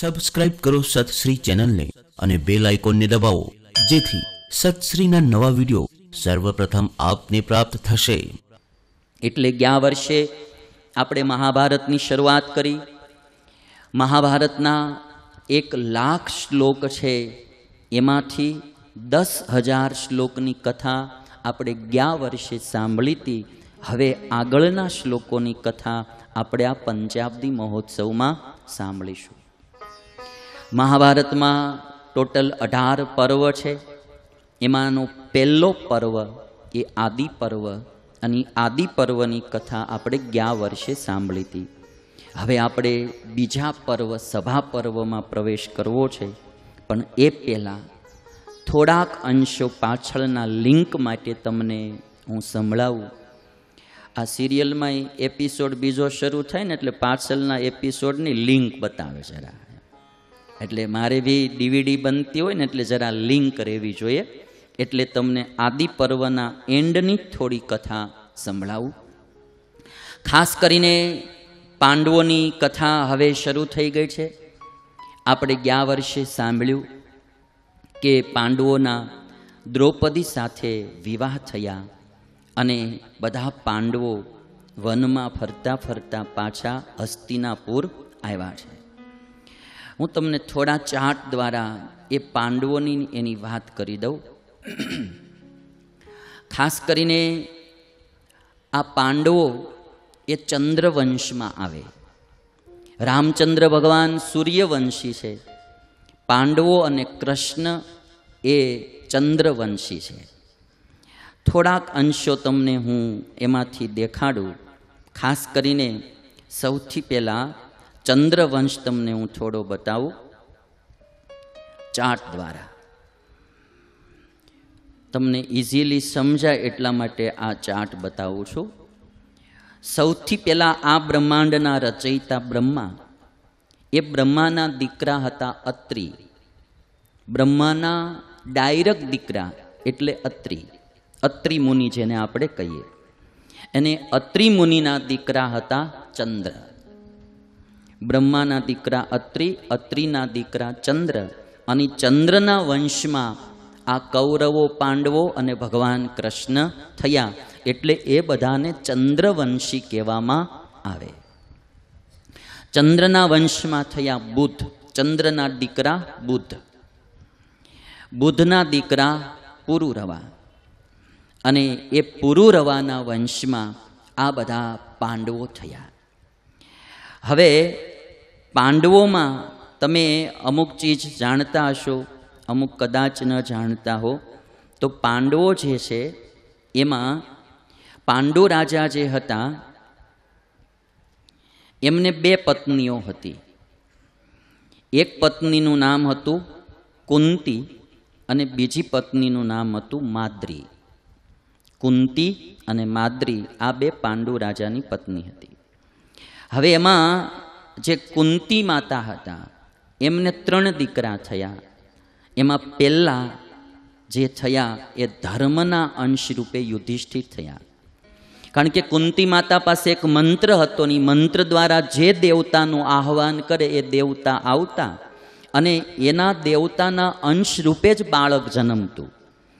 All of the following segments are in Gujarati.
સબસ્ક્રાઇબ કરો સતશ્રી ચેનલને અને બેલ આઇકોનને દબાવો જેથી સતશ્રીના નવા વિડીયો સર્વપ્રથમ આપને પ્રાપ્ત થશે એટલે ગયા વર્ષે આપણે મહાભારતની શરૂઆત કરી મહાભારતના એક લાખ શ્લોક છે એમાંથી દસ હજાર શ્લોકની કથા આપણે ગયા વર્ષે સાંભળી હતી હવે આગળના શ્લોકોની કથા આપણે આ પંચાબ્દી મહોત્સવમાં સાંભળીશું મહાભારતમાં ટોટલ અઢાર પર્વ છે એમાંનો પહેલો પર્વ એ આદિ પર્વ અને આદિ પર્વની કથા આપણે ગયા વર્ષે સાંભળી હતી હવે આપણે બીજા પર્વ સભા પર્વમાં પ્રવેશ કરવો છે પણ એ પહેલાં થોડાક અંશો પાછળના લિંક માટે તમને હું સંભળાવું આ સિરિયલમાં એપિસોડ બીજો શરૂ થાય ને એટલે પાછળના એપિસોડની લિંક બતાવે જરા એટલે મારે બી ડીવીડી બનતી હોય ને એટલે જરા લિંક રહેવી જોઈએ એટલે તમને આદિ પર્વના એન્ડની થોડી કથા સંભળાવું ખાસ કરીને પાંડવોની કથા હવે શરૂ થઈ ગઈ છે આપણે ગયા વર્ષે સાંભળ્યું કે પાંડવોના દ્રૌપદી સાથે વિવાહ થયા અને બધા પાંડવો વનમાં ફરતા ફરતા પાછા હસ્તિનાપુર આવ્યા છે હું તમને થોડા ચાટ દ્વારા એ પાંડવોની એની વાત કરી દઉં ખાસ કરીને આ પાંડવો એ ચંદ્રવંશમાં આવે રામચંદ્ર ભગવાન સૂર્યવંશી છે પાંડવો અને કૃષ્ણ એ ચંદ્રવંશી છે થોડાક અંશો તમને હું એમાંથી દેખાડું ખાસ કરીને સૌથી પહેલાં ચંદ્રવંશ તમને હું થોડો બતાવું ચાર્ટ દ્વારા તમને ઇઝીલી સમજાય એટલા માટે આ ચાર્ટ બતાવું છું સૌથી પહેલાં આ બ્રહ્માંડના રચયિતા બ્રહ્મા એ બ્રહ્માના દીકરા હતા અત્રિ બ્રહ્માના ડાયરેક્ટ દીકરા એટલે અત્રિ અત્રિ મુનિ જેને આપણે કહીએ એને અત્રિ મુનિના દીકરા હતા ચંદ્ર બ્રહ્માના દીકરા અત્રિ અત્રિના દીકરા ચંદ્ર અને ચંદ્રના વંશમાં આ કૌરવો પાંડવો અને ભગવાન કૃષ્ણ થયા એટલે એ બધાને ચંદ્રવંશી કહેવામાં આવે ચંદ્રના વંશમાં થયા બુદ્ધ ચંદ્રના દીકરા બુદ્ધ બુદ્ધના દીકરા પુરુરવા અને એ પુરુરવાના વંશમાં આ બધા પાંડવો થયા હવે પાંડવોમાં તમે અમુક ચીજ જાણતા હશો અમુક કદાચ ન જાણતા હો તો પાંડવો જે છે એમાં પાંડુ રાજા જે હતા એમને બે પત્નીઓ હતી એક પત્નીનું નામ હતું કુંતી અને બીજી પત્નીનું નામ હતું માદ્રી કુંતી અને માદ્રી આ બે પાંડુ રાજાની પત્ની હતી હવે એમાં જે કુંતી માતા હતા એમને ત્રણ દીકરા થયા એમાં પહેલાં જે થયા એ ધર્મના અંશરૂપે યુધિષ્ઠિર થયા કારણ કે કુંતી માતા પાસે એક મંત્ર હતો ને મંત્ર દ્વારા જે દેવતાનું આહવાન કરે એ દેવતા આવતા અને એના દેવતાના અંશરૂપે જ બાળક જન્મતું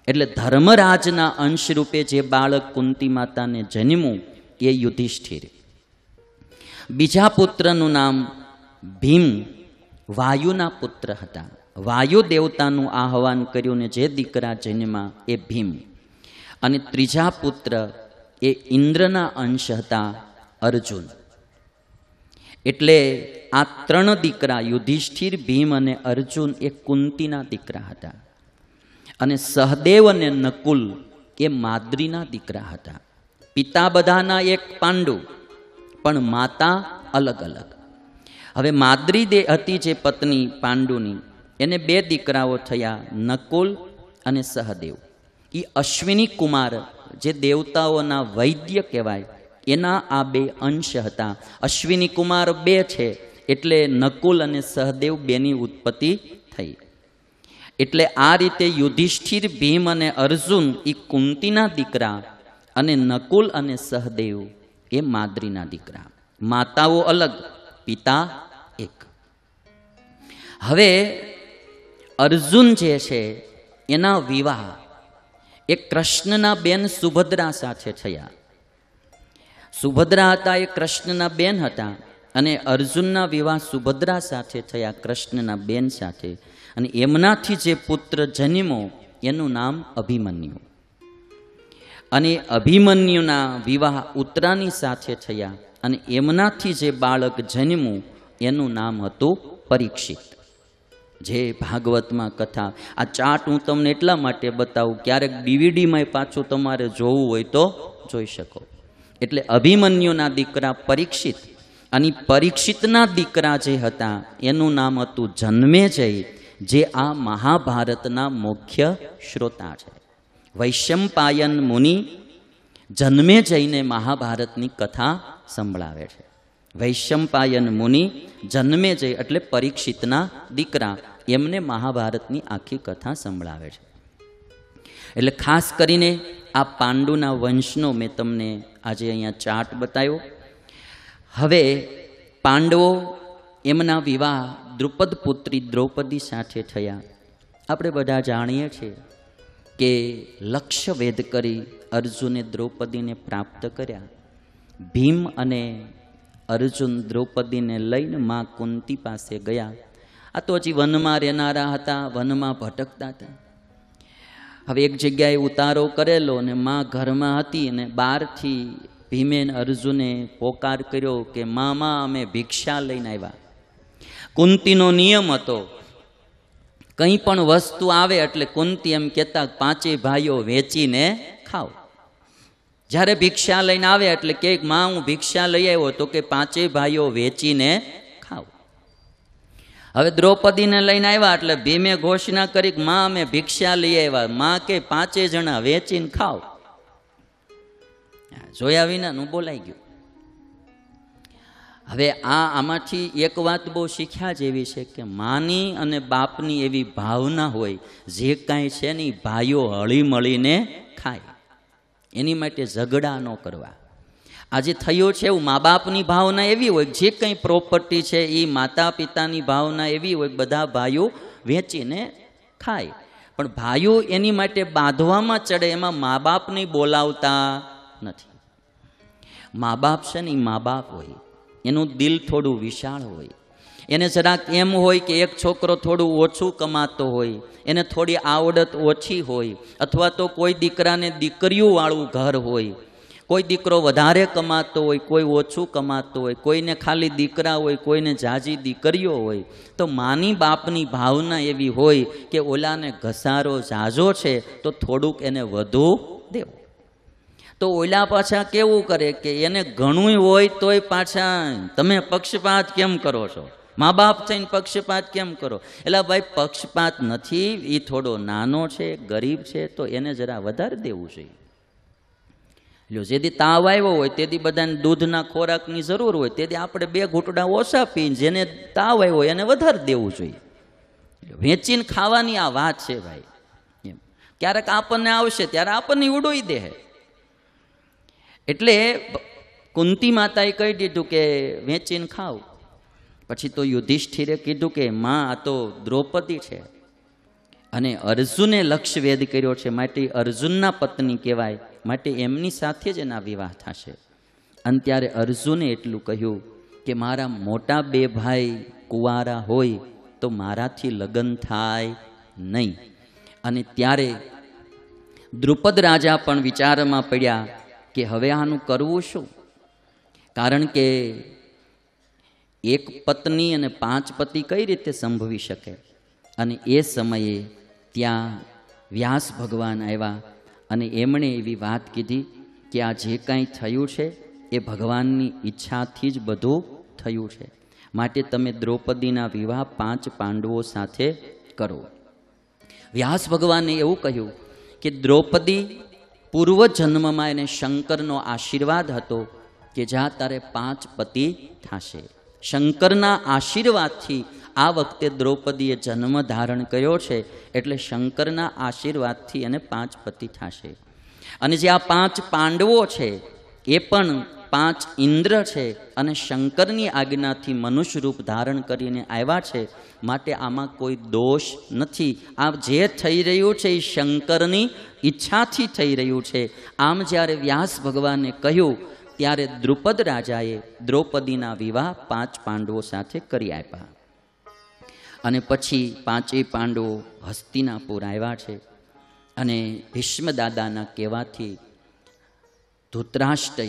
એટલે ધર્મરાજના અંશરૂપે જે બાળક કુંતી માતાને જન્મું એ યુધિષ્ઠિર બીજા પુત્રનું નામ ભીમ વાયુના પુત્ર હતા વાયુ દેવતાનું આહવાન કર્યું ને જે દીકરા જન્મા એ ભીમ અને ત્રીજા પુત્ર એ ઇન્દ્રના અંશ હતા અર્જુન એટલે આ ત્રણ દીકરા યુધિષ્ઠિર ભીમ અને અર્જુન એ કુંતીના દીકરા હતા અને સહદેવ અને નકુલ એ માદ્રીના દીકરા હતા પિતા બધાના એક પાંડુ પણ માતા અલગ અલગ હવે માદ્રી દે હતી જે પત્ની પાંડુની એને બે દીકરાઓ થયા નકુલ અને સહદેવ એ અશ્વિની કુમાર જે દેવતાઓના વૈદ્ય કહેવાય એના આ બે અંશ હતા અશ્વિની કુમાર બે છે એટલે નકુલ અને સહદેવ બેની ઉત્પત્તિ થઈ એટલે આ રીતે યુધિષ્ઠિર ભીમ અને અર્જુન એ કુંતીના દીકરા અને નકુલ અને સહદેવ એ માદરીના દીકરા માતાઓ અલગ પિતા એક હવે અર્જુન જે છે એના વિવાહ એ કૃષ્ણના બેન સુભદ્રા સાથે થયા સુભદ્રા હતા એ કૃષ્ણના બેન હતા અને અર્જુનના વિવાહ સુભદ્રા સાથે થયા કૃષ્ણના બેન સાથે અને એમનાથી જે પુત્ર જન્મો એનું નામ અભિમન્યુ અને અભિમન્યુના વિવાહ ઉત્તરાની સાથે થયા અને એમનાથી જે બાળક જન્મું એનું નામ હતું પરીક્ષિત જે ભાગવતમાં કથા આ ચાટ હું તમને એટલા માટે બતાવું ક્યારેક ડીવીડીમાં પાછું તમારે જોવું હોય તો જોઈ શકો એટલે અભિમન્યુના દીકરા પરીક્ષિત અને પરીક્ષિતના દીકરા જે હતા એનું નામ હતું જન્મેજય જે આ મહાભારતના મુખ્ય શ્રોતા છે વૈશંપાયન મુનિ જન્મે જઈને મહાભારતની કથા સંભળાવે છે વૈશંપાયન મુનિ જન્મે જઈ એટલે પરીક્ષિતના દીકરા એમને મહાભારતની આખી કથા સંભળાવે છે એટલે ખાસ કરીને આ પાંડુના વંશનો મેં તમને આજે અહીંયા ચાર્ટ બતાવ્યો હવે પાંડવો એમના વિવાહ દ્રુપદ પુત્રી દ્રૌપદી સાથે થયા આપણે બધા જાણીએ છીએ કે લક્ષ્ય વેદ કરી અર્જુને દ્રૌપદીને પ્રાપ્ત કર્યા ભીમ અને અર્જુન દ્રૌપદીને લઈને મા કુંતી પાસે ગયા આ તો હજી વનમાં રહેનારા હતા વનમાં ભટકતા હતા હવે એક જગ્યાએ ઉતારો કરેલો ને મા ઘરમાં હતી અને બહારથી ભીમે અર્જુને પોકાર કર્યો કે મામા અમે ભિક્ષા લઈને આવ્યા કુંતીનો નિયમ હતો કંઈ પણ વસ્તુ આવે એટલે કુંતી એમ કહેતા પાંચે ભાઈઓ વેચીને ખાઓ જ્યારે ભિક્ષા લઈને આવે એટલે કે માં હું ભિક્ષા લઈ આવ્યો તો કે પાંચે ભાઈઓ વેચીને ખાઓ હવે દ્રૌપદીને લઈને આવ્યા એટલે ભીમે ઘોષણા કરી માં અમે ભિક્ષા લઈ આવ્યા માં કે પાંચે જણા વેચીને ખાઓ જોયા વિનાનું બોલાઈ ગયું હવે આ આમાંથી એક વાત બહુ શીખ્યા જેવી છે કે માની અને બાપની એવી ભાવના હોય જે કાંઈ છે ને ભાઈઓ હળી મળીને ખાય એની માટે ઝઘડા ન કરવા આજે થયો છે એવું મા બાપની ભાવના એવી હોય જે કંઈ પ્રોપર્ટી છે એ માતા પિતાની ભાવના એવી હોય બધા ભાઈઓ વેચીને ખાય પણ ભાઈઓ એની માટે બાંધવામાં ચડે એમાં મા બાપની બોલાવતા નથી મા બાપ છે ને એ મા બાપ હોય એનું દિલ થોડું વિશાળ હોય એને જરાક એમ હોય કે એક છોકરો થોડું ઓછું કમાતો હોય એને થોડી આવડત ઓછી હોય અથવા તો કોઈ દીકરાને દીકરીઓવાળું ઘર હોય કોઈ દીકરો વધારે કમાતો હોય કોઈ ઓછું કમાતો હોય કોઈને ખાલી દીકરા હોય કોઈને જાજી દીકરીઓ હોય તો માની બાપની ભાવના એવી હોય કે ઓલાને ઘસારો ઝાઝો છે તો થોડુંક એને વધુ દેવું તો ઓલા પાછા કેવું કરે કે એને ઘણું હોય તોય પાછા તમે પક્ષપાત કેમ કરો છો મા બાપ થઈને પક્ષપાત કેમ કરો એટલે ભાઈ પક્ષપાત નથી એ થોડો નાનો છે ગરીબ છે તો એને જરા વધારે દેવું જોઈએ લ્યો જેથી તાવ આવ્યો હોય તેથી બધાને દૂધના ખોરાકની જરૂર હોય તેથી આપણે બે ઘૂંટડા ઓછા પીને જેને તાવ આવ્યો હોય એને વધારે દેવું જોઈએ વેચીને ખાવાની આ વાત છે ભાઈ એમ ક્યારેક આપણને આવશે ત્યારે આપણને ઉડોઈ દે એટલે કુંતી માતાએ કહી દીધું કે વેચીને ખાવ પછી તો યુધિષ્ઠિરે કીધું કે માં આ તો દ્રૌપદી છે અને અર્જુને લક્ષ્ય વેદ કર્યો છે માટે અર્જુનના પત્ની કહેવાય માટે એમની સાથે જ એના વિવાહ થશે અને ત્યારે અર્જુને એટલું કહ્યું કે મારા મોટા બે ભાઈ કુંવારા હોય તો મારાથી લગ્ન થાય નહીં અને ત્યારે દ્રુપદ રાજા પણ વિચારમાં પડ્યા કે હવે આનું કરવું શું કારણ કે એક પત્ની અને પાંચ પતિ કઈ રીતે સંભવી શકે અને એ સમયે ત્યાં વ્યાસ ભગવાન આવ્યા અને એમણે એવી વાત કીધી કે આ જે કાંઈ થયું છે એ ભગવાનની ઈચ્છાથી જ બધું થયું છે માટે તમે દ્રૌપદીના વિવાહ પાંચ પાંડવો સાથે કરો વ્યાસ ભગવાને એવું કહ્યું કે દ્રૌપદી પૂર્વ જન્મમાં એને શંકરનો આશીર્વાદ હતો કે જ્યાં તારે પાંચ પતિ થશે શંકરના આશીર્વાદથી આ વખતે દ્રૌપદીએ જન્મ ધારણ કર્યો છે એટલે શંકરના આશીર્વાદથી એને પાંચ પતિ થશે અને જે આ પાંચ પાંડવો છે એ પણ પાંચ ઇન્દ્ર છે અને શંકરની આજ્ઞાથી મનુષ્ય રૂપ ધારણ કરીને આવ્યા છે માટે આમાં કોઈ દોષ નથી આ જે થઈ રહ્યું છે એ શંકરની ઈચ્છાથી થઈ રહ્યું છે આમ જ્યારે વ્યાસ ભગવાને કહ્યું ત્યારે દ્રુપદ રાજાએ દ્રૌપદીના વિવાહ પાંચ પાંડવો સાથે કરી આપ્યા અને પછી પાંચેય પાંડવો હસ્તિનાપુર આવ્યા છે અને ભીષ્મદાદાના કહેવાથી ધૂતરાષ્ટ્રએ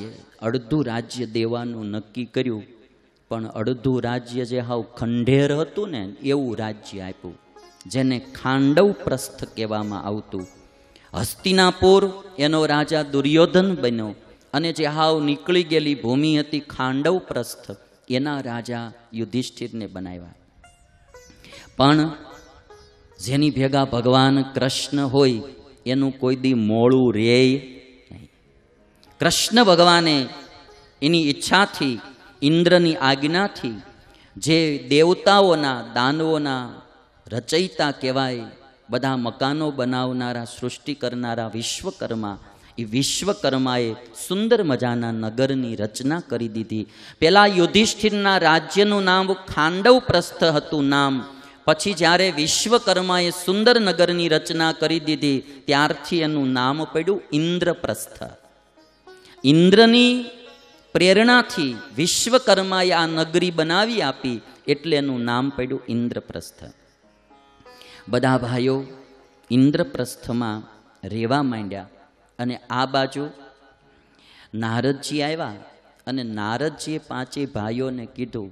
અડધું રાજ્ય દેવાનું નક્કી કર્યું પણ અડધું રાજ્ય જે હાવ ખંડેર હતું ને એવું રાજ્ય આપ્યું જેને ખાંડવ પ્રસ્થ કહેવામાં આવતું હસ્તિનાપુર એનો રાજા દુર્યોધન બન્યો અને જે હાવ નીકળી ગયેલી ભૂમિ હતી ખાંડવ પ્રસ્થ એના રાજા યુધિષ્ઠિરને બનાવ્યા પણ જેની ભેગા ભગવાન કૃષ્ણ હોય એનું કોઈ દી મોળું રેય કૃષ્ણ ભગવાને એની ઈચ્છાથી ઇન્દ્રની આજ્ઞાથી જે દેવતાઓના દાનવોના રચયિતા કહેવાય બધા મકાનો બનાવનારા સૃષ્ટિ કરનારા વિશ્વકર્મા એ વિશ્વકર્માએ સુંદર મજાના નગરની રચના કરી દીધી પહેલાં યુધિષ્ઠિરના રાજ્યનું નામ ખાંડવપ્રસ્થ હતું નામ પછી જ્યારે વિશ્વકર્માએ સુંદર નગરની રચના કરી દીધી ત્યારથી એનું નામ પડ્યું ઇન્દ્રપ્રસ્થ ઇન્દ્રની પ્રેરણાથી વિશ્વકર્માએ આ નગરી બનાવી આપી એટલે એનું નામ પડ્યું ઇન્દ્રપ્રસ્થ બધા ભાઈઓ ઇન્દ્રપ્રસ્થમાં રહેવા માંડ્યા અને આ બાજુ નારદજી આવ્યા અને નારદજીએ પાંચે ભાઈઓને કીધું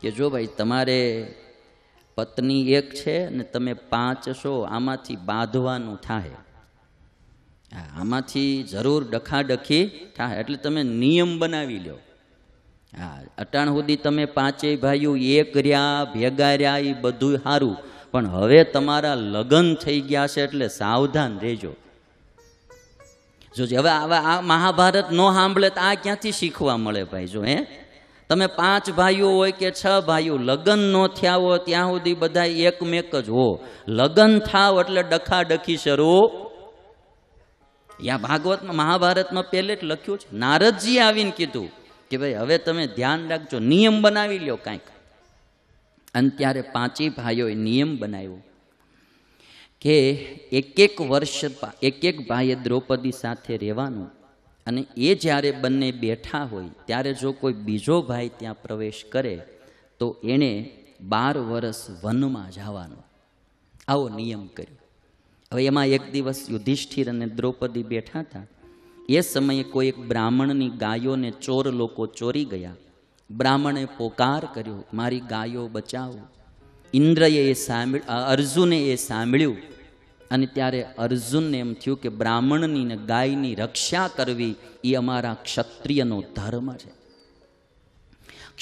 કે જો ભાઈ તમારે પત્ની એક છે અને તમે પાંચ છો આમાંથી બાંધવાનું થાય આમાંથી જરૂર ડખાડખી થાય એટલે તમે નિયમ બનાવી લો હા અટાણ સુધી તમે પાંચેય ભાઈઓ એક રહ્યા ભેગા રહ્યા એ બધું સારું પણ હવે તમારા લગ્ન થઈ ગયા છે એટલે સાવધાન રહેજો જોજે હવે હવે આ મહાભારત ન સાંભળે તો આ ક્યાંથી શીખવા મળે ભાઈ જો હે તમે પાંચ ભાઈઓ હોય કે છ ભાઈઓ લગ્ન ન થયા હો ત્યાં સુધી બધા એકમેક જ હો લગ્ન થાવ એટલે ડખાડખી શરૂ યા ભાગવતમાં મહાભારતમાં પહેલે જ લખ્યું છે નારદજીએ આવીને કીધું કે ભાઈ હવે તમે ધ્યાન રાખજો નિયમ બનાવી લ્યો કાંઈક અને ત્યારે પાંચેય ભાઈઓએ નિયમ બનાવ્યો કે એક એક વર્ષ એક એક ભાઈએ દ્રૌપદી સાથે રહેવાનું અને એ જ્યારે બંને બેઠા હોય ત્યારે જો કોઈ બીજો ભાઈ ત્યાં પ્રવેશ કરે તો એણે બાર વર્ષ વનમાં જવાનું આવો નિયમ કર્યો હવે એમાં એક દિવસ યુધિષ્ઠિર અને દ્રૌપદી બેઠા હતા એ સમયે કોઈ એક બ્રાહ્મણની ગાયોને ચોર લોકો ચોરી ગયા બ્રાહ્મણે પોકાર કર્યો મારી ગાયો બચાવો ઇન્દ્રએ એ અર્જુને એ સાંભળ્યું અને ત્યારે અર્જુનને એમ થયું કે બ્રાહ્મણની ને ગાયની રક્ષા કરવી એ અમારા ક્ષત્રિયનો ધર્મ છે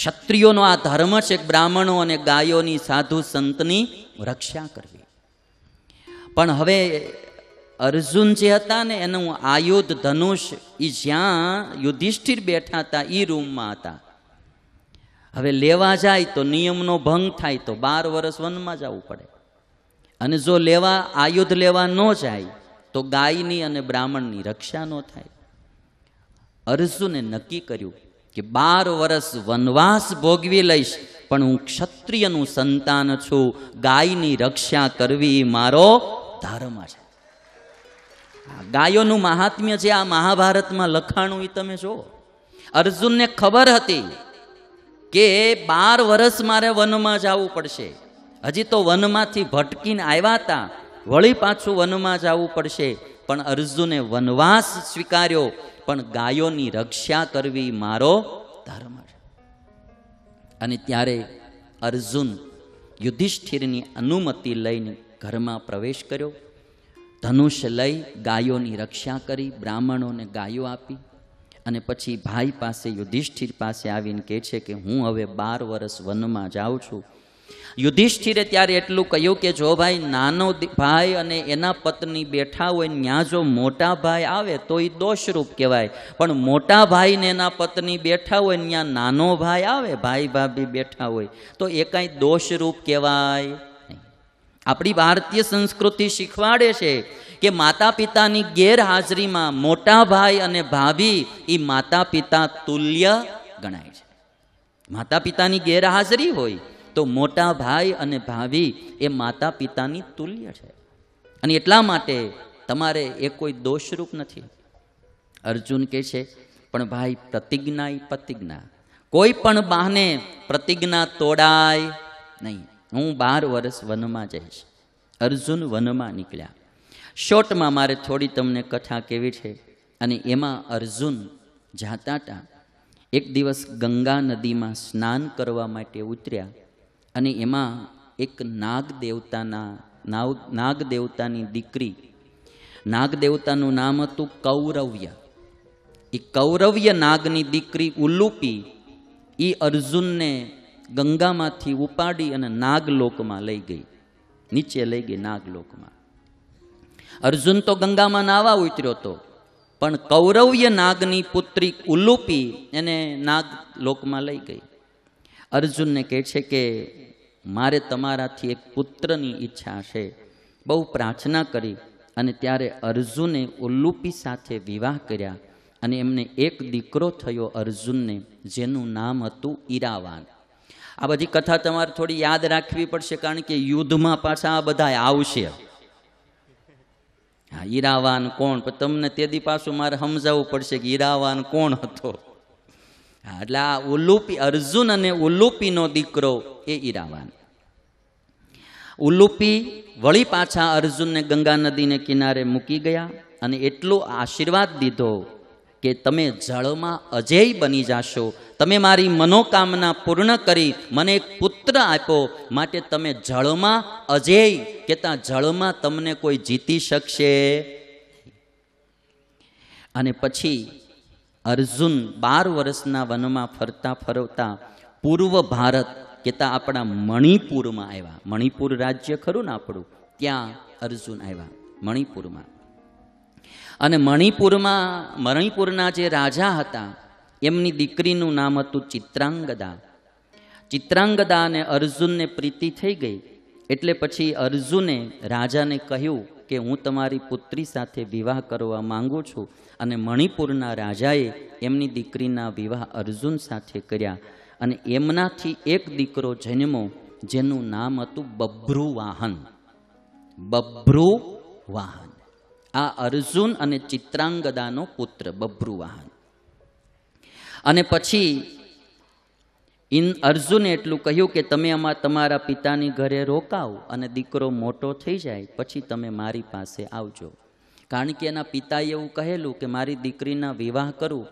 ક્ષત્રિયોનો આ ધર્મ છે બ્રાહ્મણો અને ગાયોની સાધુ સંતની રક્ષા કરવી પણ હવે અર્જુન જે હતા ને એનું આયુધ ધનુષ એ જ્યાં યુધિષ્ઠિર બેઠા હતા એ રૂમમાં હતા હવે લેવા જાય તો નિયમનો ભંગ થાય તો બાર વર્ષ વનમાં જવું પડે અને જો લેવા આયુધ લેવા ન જાય તો ગાયની અને બ્રાહ્મણની રક્ષા ન થાય અર્જુને નક્કી કર્યું કે બાર વર્ષ વનવાસ ભોગવી લઈશ પણ હું ક્ષત્રિયનું સંતાન છું ગાયની રક્ષા કરવી મારો ધારમાં છે ગાયોનું મહાત્મ્ય છે આ મહાભારતમાં લખાણું એ તમે જો અર્જુનને ખબર હતી કે બાર વર્ષ મારે વનમાં જવું પડશે હજી તો વનમાંથી ભટકીને આવ્યા હતા વળી પાછું વનમાં જવું પડશે પણ અર્જુને વનવાસ સ્વીકાર્યો પણ ગાયોની રક્ષા કરવી મારો ધર્મ છે અને ત્યારે અર્જુન યુધિષ્ઠિરની અનુમતિ લઈને ઘરમાં પ્રવેશ કર્યો ધનુષ લઈ ગાયોની રક્ષા કરી બ્રાહ્મણોને ગાયો આપી અને પછી ભાઈ પાસે યુધિષ્ઠિર પાસે આવીને કહે છે કે હું હવે બાર વર્ષ વનમાં જાઉં છું યુધિષ્ઠિરે ત્યારે એટલું કહ્યું કે જો ભાઈ નાનો ભાઈ અને એના પત્ની બેઠા હોય ત્યાં જો મોટા ભાઈ આવે તો એ દોષરૂપ કહેવાય પણ મોટા ભાઈ ને એના પત્ની બેઠા હોય ત્યાં નાનો ભાઈ આવે ભાઈ ભાભી બેઠા હોય તો એ કાંઈ દોષરૂપ કહેવાય આપણી ભારતીય સંસ્કૃતિ શીખવાડે છે કે માતા પિતાની ગેરહાજરીમાં મોટા ભાઈ અને ભાભી એ માતા પિતા તુલ્ય ગણાય છે માતા પિતાની ગેરહાજરી હોય તો મોટા ભાઈ અને ભાભી એ માતા પિતાની તુલ્ય છે અને એટલા માટે તમારે એ કોઈ દોષરૂપ નથી અર્જુન કહે છે પણ ભાઈ પ્રતિજ્ઞા એ પ્રતિજ્ઞા કોઈ પણ બહાને પ્રતિજ્ઞા તોડાય નહીં હું બાર વર્ષ વનમાં જઈશ અર્જુન વનમાં નીકળ્યા શોર્ટમાં મારે થોડી તમને કથા કેવી છે અને એમાં અર્જુન જાતા હતા એક દિવસ ગંગા નદીમાં સ્નાન કરવા માટે ઉતર્યા અને એમાં એક નાગ દેવતાના નાવ નાગ દેવતાની દીકરી નાગ દેવતાનું નામ હતું કૌરવ્ય એ કૌરવ્ય નાગની દીકરી ઉલ્લુપી એ અર્જુનને ગંગામાંથી ઉપાડી અને નાગલોકમાં લઈ ગઈ નીચે લઈ ગઈ નાગલોકમાં અર્જુન તો ગંગામાં નાવા ઉતર્યો હતો પણ કૌરવ્ય નાગની પુત્રી ઉલુપી એને નાગ લોકમાં લઈ ગઈ અર્જુનને કહે છે કે મારે તમારાથી એક પુત્રની ઈચ્છા છે બહુ પ્રાર્થના કરી અને ત્યારે અર્જુને ઉલ્લુપી સાથે વિવાહ કર્યા અને એમને એક દીકરો થયો અર્જુનને જેનું નામ હતું ઈરાવાન આ બધી કથા તમારે થોડી યાદ રાખવી પડશે કારણ કે યુદ્ધમાં પાછા આ બધા આવશે હા ઈરાવાન કોણ પણ તમને તેદી પાછું મારે સમજાવવું પડશે કે ઈરાવાન કોણ હતો એટલે આ ઉલુપી અર્જુન અને ઉલુપીનો દીકરો એ ઈરાવાન ઉલુપી વળી પાછા અર્જુનને ગંગા નદીને કિનારે મૂકી ગયા અને એટલો આશીર્વાદ દીધો કે તમે જળમાં અજય બની જાશો તમે મારી મનોકામના પૂર્ણ કરી મને એક પુત્ર આપો માટે તમે જળમાં અજય કે ત્યાં જળમાં તમને કોઈ જીતી શકશે અને પછી અર્જુન બાર વર્ષના વનમાં ફરતા ફરતા પૂર્વ ભારત કે ત્યાં આપણા મણિપુરમાં આવ્યા મણિપુર રાજ્ય ખરું ને આપણું ત્યાં અર્જુન આવ્યા મણિપુરમાં અને મણિપુરમાં મણિપુરના જે રાજા હતા એમની દીકરીનું નામ હતું ચિત્રાંગદા ચિત્રાંગદા અને અર્જુનને પ્રીતિ થઈ ગઈ એટલે પછી અર્જુને રાજાને કહ્યું કે હું તમારી પુત્રી સાથે વિવાહ કરવા માંગુ છું અને મણિપુરના રાજાએ એમની દીકરીના વિવાહ અર્જુન સાથે કર્યા અને એમનાથી એક દીકરો જન્મો જેનું નામ હતું બભ્રુવાહન બભ્રુવાહન આ અર્જુન અને ચિત્રાંગદાનો પુત્ર બભ્રુવાહન અને પછી ઇન અર્જુને એટલું કહ્યું કે તમે આમાં તમારા પિતાની ઘરે રોકાવ અને દીકરો મોટો થઈ જાય પછી તમે મારી પાસે આવજો કારણ કે એના પિતાએ એવું કહેલું કે મારી દીકરીના વિવાહ કરું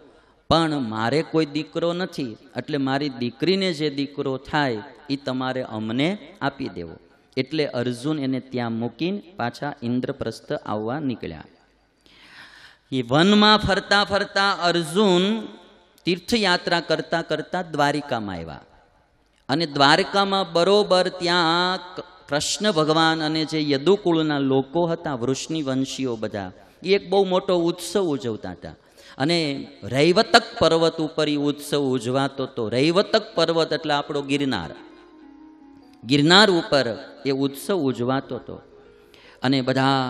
પણ મારે કોઈ દીકરો નથી એટલે મારી દીકરીને જે દીકરો થાય એ તમારે અમને આપી દેવો એટલે અર્જુન એને ત્યાં મૂકીને પાછા ઇન્દ્રપ્રસ્થ આવવા નીકળ્યા એ વનમાં ફરતા ફરતા અર્જુન તીર્થયાત્રા કરતા કરતા દ્વારિકામાં આવ્યા અને દ્વારકામાં બરોબર ત્યાં કૃષ્ણ ભગવાન અને જે યદુકુળના લોકો હતા વૃષ્ણિ વંશીઓ બધા એ એક બહુ મોટો ઉત્સવ ઉજવતા હતા અને રૈવતક પર્વત ઉપર એ ઉત્સવ ઉજવાતો હતો રૈવતક પર્વત એટલે આપણો ગિરનાર ગિરનાર ઉપર એ ઉત્સવ ઉજવાતો હતો અને બધા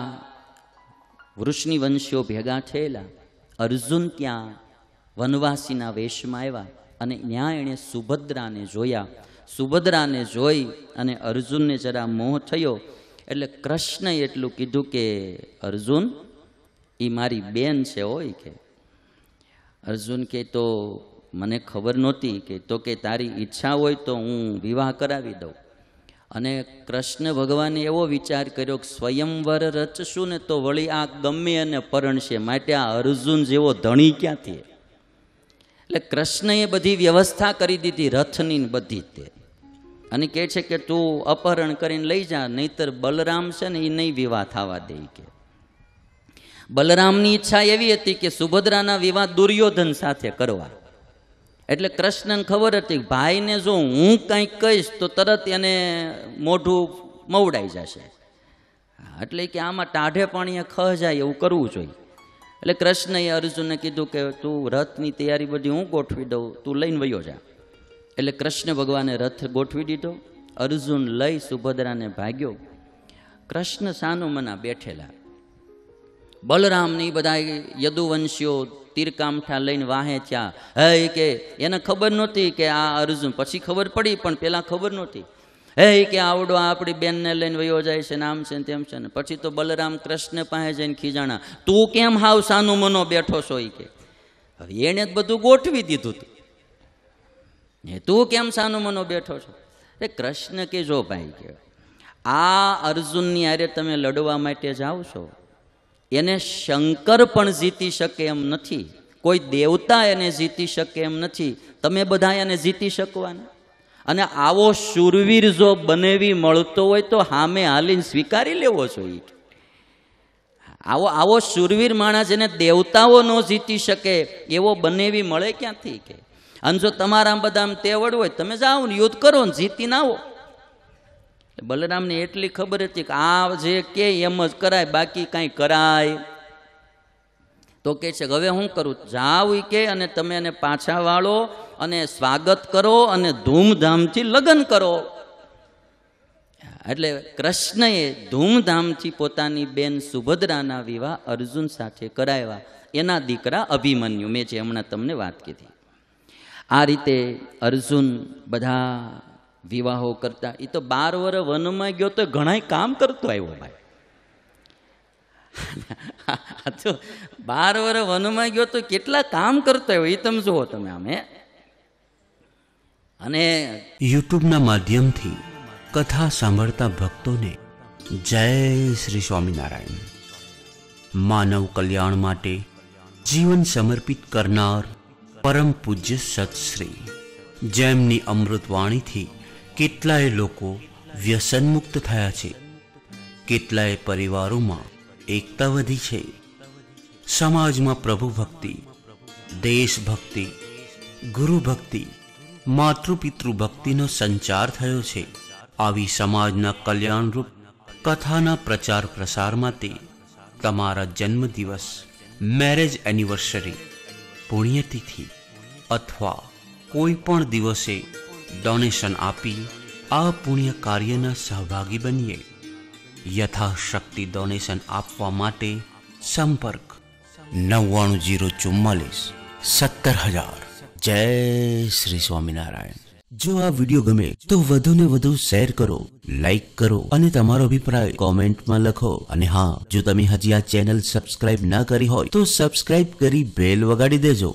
વૃષ્ણિ વંશીઓ ભેગા થયેલા અર્જુન ત્યાં વનવાસીના વેશમાં આવ્યા અને ત્યાં એણે સુભદ્રાને જોયા સુભદ્રાને જોઈ અને અર્જુનને જરા મોહ થયો એટલે કૃષ્ણએ એટલું કીધું કે અર્જુન એ મારી બેન છે હોય કે અર્જુન કે તો મને ખબર નહોતી કે તો કે તારી ઈચ્છા હોય તો હું વિવાહ કરાવી દઉં અને કૃષ્ણ ભગવાને એવો વિચાર કર્યો કે સ્વયંવર રચશું ને તો વળી આ ગમે અને પરણશે માટે આ અર્જુન જેવો ધણી ક્યાંથી એટલે કૃષ્ણએ બધી વ્યવસ્થા કરી દીધી રથની બધી તે અને કહે છે કે તું અપહરણ કરીને લઈ જા નહીતર બલરામ છે ને એ નહીં વિવાહ થવા દે કે બલરામની ઈચ્છા એવી હતી કે સુભદ્રાના વિવાહ દુર્યોધન સાથે કરવા એટલે કૃષ્ણને ખબર હતી ભાઈને જો હું કંઈક કહીશ તો તરત એને મોઢું મવડાઈ જશે એટલે કે આમાં ટાઢે પાણીએ ખહ જાય એવું કરવું જોઈએ એટલે કૃષ્ણએ અર્જુનને કીધું કે તું રથની તૈયારી બધી હું ગોઠવી દઉં તું લઈને વયો જા એટલે કૃષ્ણ ભગવાને રથ ગોઠવી દીધો અર્જુન લઈ સુભદ્રાને ભાગ્યો કૃષ્ણ સાનુમના બેઠેલા બલરામની બધા યદુવંશીઓ તીરકામઠા લઈને વાહે ચા હે કે એને ખબર નહોતી કે આ અર્જુન પછી ખબર પડી પણ પહેલાં ખબર નહોતી હે કે આવડો આપણી બેનને લઈને વયો જાય છે નામ છે તેમ છે ને પછી તો બલરામ કૃષ્ણ પાસે જઈને ખીજાણા તું કેમ હાવ સાનું મનો બેઠો છો એ કે હવે એણે જ બધું ગોઠવી દીધું હતું તું કેમ સાનું મનો બેઠો છો એ કૃષ્ણ કે જો ભાઈ કે આ અર્જુનની આરે તમે લડવા માટે જાઓ છો એને શંકર પણ જીતી શકે એમ નથી કોઈ દેવતા એને જીતી શકે એમ નથી તમે બધા એને જીતી શકવાના અને આવો શૂરવીર જો બનેવી મળતો હોય તો હામે હાલીને સ્વીકારી લેવો જોઈએ આવો આવો શૂરવીર માણસ એને દેવતાઓ ન જીતી શકે એવો બનેવી મળે ક્યાંથી કે અને જો તમારા બધા આમ તેવડ હોય તમે જાઓ ને યુદ્ધ કરો ને જીતી ના આવો બલરામને એટલી ખબર હતી કે આ જે કે એમ જ કરાય બાકી કાંઈ કરાય તો કે છે હવે હું કરું જાવ કે અને તમે એને પાછા વાળો અને સ્વાગત કરો અને ધૂમધામથી લગ્ન કરો એટલે કૃષ્ણએ ધૂમધામથી પોતાની બેન સુભદ્રાના વિવાહ અર્જુન સાથે કરાવ્યા એના દીકરા અભિમન્યુ મેં જે હમણાં તમને વાત કીધી આ રીતે અર્જુન બધા વિવાહો કરતા એ તો બાર વર વનમાં ગયો તો ઘણા કામ કરતો આવ્યો ભાઈ બાર વર વનમાં ગયો તો કેટલા કામ કરતો આવ્યો એ તમે જુઓ તમે અમે અને યુટ્યુબના માધ્યમથી કથા સાંભળતા ભક્તોને જય શ્રી સ્વામિનારાયણ માનવ કલ્યાણ માટે જીવન સમર્પિત કરનાર પરમ પૂજ્ય સત્શ્રી જેમની અમૃતવાણીથી કેટલાય લોકો વ્યસનમુક્ત થયા છે કેટલાય પરિવારોમાં એકતા વધી છે સમાજમાં પ્રભુ ભક્તિ દેશભક્તિ ગુરુ ભક્તિ માતૃપિતૃ ભક્તિનો સંચાર થયો છે આવી સમાજના કલ્યાણરૂપ કથાના પ્રચાર પ્રસાર માટે તમારા જન્મદિવસ મેરેજ એનિવર્સરી પુણ્યતિથિ અથવા કોઈ પણ દિવસે ડોનેશન આપી આ પુણ્ય કાર્યના સહભાગી બનીએ યથાશક્તિ ડોનેશન આપવા માટે સંપર્ક નવ્વાણું જીરો ચુમ્માલીસ સત્તર હજાર જય શ્રી સ્વામિનારાયણ જો આ વિડીયો ગમે તો વધુ ને વધુ શેર કરો લાઈક કરો અને તમારો અભિપ્રાય કોમેન્ટમાં લખો અને હા જો તમે હજી આ ચેનલ સબસ્ક્રાઇબ ના કરી હોય તો સબસ્ક્રાઇબ કરી બેલ વગાડી દેજો